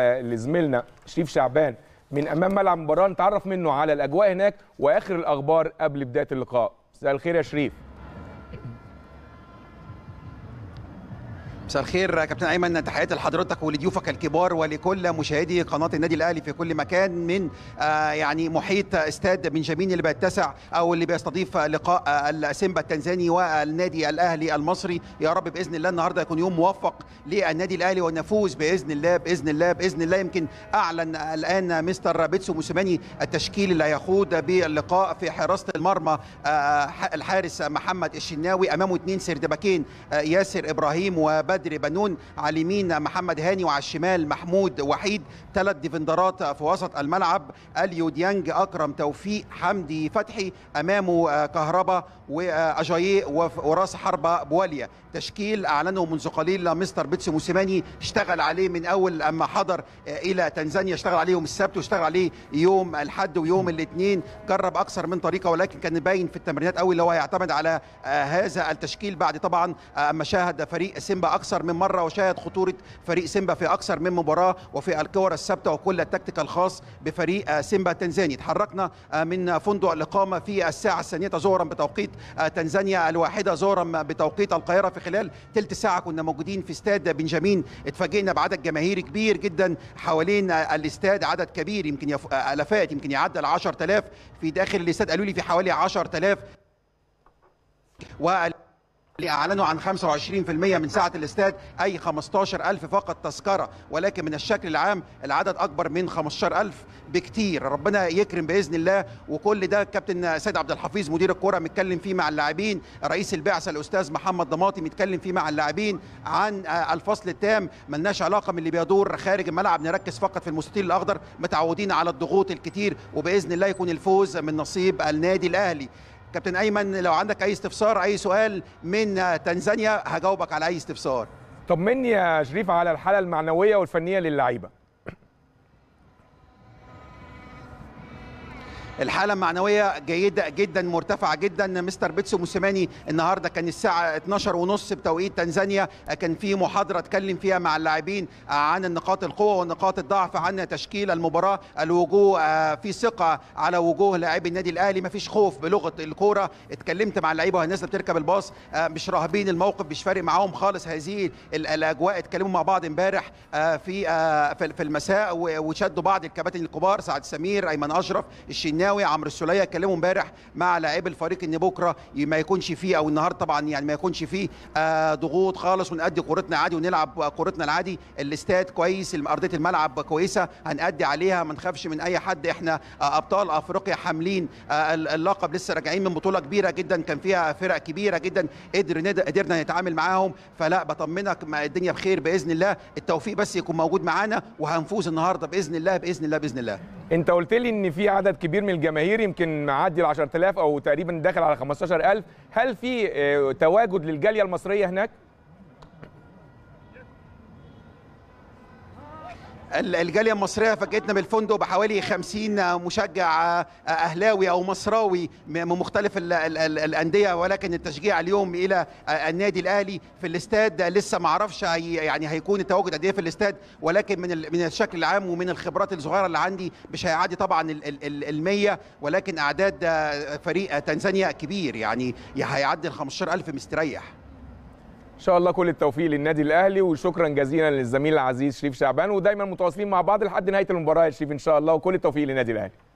لزميلنا شريف شعبان من امام ملعب المباراه نتعرف منه على الاجواء هناك واخر الاخبار قبل بدايه اللقاء مساء الخير يا شريف مساء الخير كابتن ايمن تحياتي لحضرتك ولضيوفك الكبار ولكل مشاهدي قناه النادي الاهلي في كل مكان من آه، يعني محيط استاد بنجامين اللي بيتسع او اللي بيستضيف لقاء آه، السيمبا التنزاني والنادي الاهلي المصري يا رب باذن الله النهارده يكون يوم موفق للنادي الاهلي ونفوز باذن الله باذن الله باذن الله يمكن اعلن الان مستر بيتسو موسيماني التشكيل اللي هيخوض باللقاء في حراسه المرمى آه، الحارس محمد الشناوي امامه اثنين سردباكين ياسر ابراهيم وبدر بدري بنون على اليمين محمد هاني وعلى الشمال محمود وحيد ثلاث ديفندرات في وسط الملعب اليو ديانج اكرم توفيق حمدي فتحي امامه آه، كهربا واجاي آه، وراس حربه بواليا تشكيل اعلنه منذ قليل مستر بيتسو موسيماني اشتغل عليه من اول اما حضر آه، الى تنزانيا اشتغل عليه يوم السبت واشتغل عليه يوم الحد ويوم الاثنين جرب اكثر من طريقه ولكن كان باين في التمرينات قوي اللي هو هيعتمد على هذا التشكيل بعد طبعا اما شاهد فريق سيمبا اكثر أكثر من مرة وشاهد خطورة فريق سيمبا في أكثر من مباراة وفي الكور الثابتة وكل التكتيك الخاص بفريق آه، سيمبا تنزاني تحركنا آه، من فندق الإقامة في الساعة الثانية ظهرا بتوقيت آه، تنزانيا الواحدة ظهرا بتوقيت القاهرة في خلال ثلث ساعة كنا موجودين في استاد بنجامين اتفاجئنا بعدد جماهيري كبير جدا حوالين الاستاد عدد كبير يمكن يف... آلافات يمكن يعدى ال 10000 في داخل الاستاد قالوا لي في حوالي 10000 و اللي اعلنوا عن 25% من سعه الاستاد اي 15000 فقط تذكره ولكن من الشكل العام العدد اكبر من 15000 بكتير ربنا يكرم باذن الله وكل ده كابتن سيد عبد الحفيظ مدير الكره متكلم فيه مع اللاعبين رئيس البعثه الاستاذ محمد ضماطي متكلم فيه مع اللاعبين عن آه، الفصل التام ملناش علاقه من اللي بيدور خارج الملعب نركز فقط في المستطيل الاخضر متعودين على الضغوط الكتير وباذن الله يكون الفوز من نصيب النادي الاهلي كابتن ايمن لو عندك اي استفسار اي سؤال من تنزانيا هجاوبك على اي استفسار طمني يا شريف على الحاله المعنويه والفنيه للعيبه الحاله المعنويه جيده جدا مرتفعه جدا مستر بيتسو موسيماني النهارده كان الساعه 12 ونص بتوقيت تنزانيا كان في محاضره اتكلم فيها مع اللاعبين عن النقاط القوه ونقاط الضعف عن تشكيل المباراه الوجوه آه، في ثقه على وجوه لاعبي النادي الاهلي مفيش خوف بلغه الكوره اتكلمت مع اللعيبه وهي نازله بتركب الباص آه، مش راهبين الموقف مش فارق معاهم خالص هذه الاجواء اتكلموا مع بعض امبارح آه، في في المساء وشدوا بعض الكباتن الكبار سعد سمير ايمن اشرف الشناوي الشناوي عمرو السوليه اتكلموا امبارح مع لاعبي الفريق ان بكره ما يكونش فيه او النهارده طبعا يعني ما يكونش فيه آه ضغوط خالص ونأدي كورتنا عادي ونلعب كورتنا العادي الاستاد كويس ارضيه الملعب كويسه هنأدي عليها ما نخافش من اي حد احنا آه ابطال افريقيا حاملين آه اللقب لسه راجعين من بطوله كبيره جدا كان فيها فرق كبيره جدا قدر قدرنا نتعامل معاهم فلا بطمنك مع الدنيا بخير باذن الله التوفيق بس يكون موجود معانا وهنفوز النهارده باذن الله باذن الله باذن الله انت قلت لي ان في عدد كبير من الجماهير يمكن معدي ال 10000 او تقريبا داخل على 15000 هل في آه، تواجد للجاليه المصريه هناك الجاليه المصريه فاجئتنا بالفندق بحوالي 50 مشجع آه، آه، اهلاوي او مصراوي من مختلف الانديه ولكن التشجيع اليوم الى آه، النادي الاهلي في الاستاد لسه ما اعرفش يعني هيكون التواجد قد ايه في الاستاد ولكن من من الشكل العام ومن الخبرات الصغيره اللي عندي مش هيعدي طبعا ال 100 ولكن اعداد فريق تنزانيا كبير يعني هيعدي ال 15000 مستريح شاء الله كل التوفيق للنادي الاهلي وشكرا جزيلا للزميل العزيز شريف شعبان ودايما متواصلين مع بعض لحد نهايه المباراه يا شريف ان شاء الله وكل التوفيق للنادي الاهلي